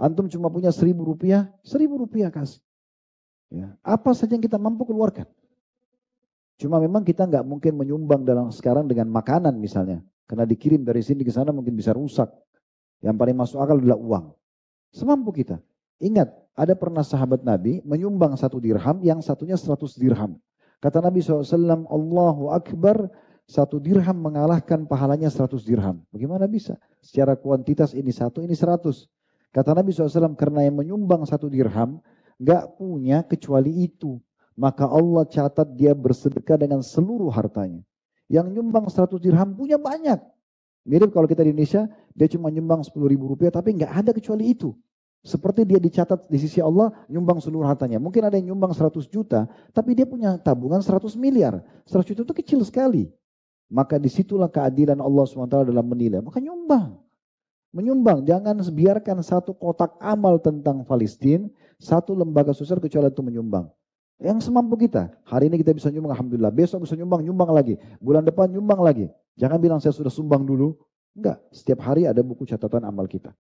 Antum cuma punya seribu rupiah, seribu rupiah kasih. Ya. Apa saja yang kita mampu keluarkan. Cuma memang kita nggak mungkin menyumbang dalam sekarang dengan makanan misalnya. Karena dikirim dari sini ke sana mungkin bisa rusak. Yang paling masuk akal adalah uang. Semampu kita. Ingat, ada pernah sahabat Nabi menyumbang satu dirham, yang satunya seratus dirham. Kata Nabi SAW, Allahu Akbar, satu dirham mengalahkan pahalanya seratus dirham. Bagaimana bisa? Secara kuantitas ini satu, ini seratus. Kata Nabi SAW, karena yang menyumbang satu dirham, gak punya kecuali itu. Maka Allah catat dia bersedekah dengan seluruh hartanya. Yang nyumbang satu dirham punya banyak. Mirip kalau kita di Indonesia, dia cuma nyumbang 10 ribu rupiah, tapi gak ada kecuali itu. Seperti dia dicatat di sisi Allah, nyumbang seluruh hartanya. Mungkin ada yang nyumbang 100 juta, tapi dia punya tabungan 100 miliar. 100 juta itu kecil sekali. Maka disitulah keadilan Allah SWT dalam menilai. Maka nyumbang menyumbang. Jangan biarkan satu kotak amal tentang Palestina, satu lembaga sosial kecuali itu menyumbang. Yang semampu kita. Hari ini kita bisa nyumbang, Alhamdulillah. Besok bisa nyumbang, nyumbang lagi. Bulan depan nyumbang lagi. Jangan bilang saya sudah sumbang dulu. Enggak, setiap hari ada buku catatan amal kita.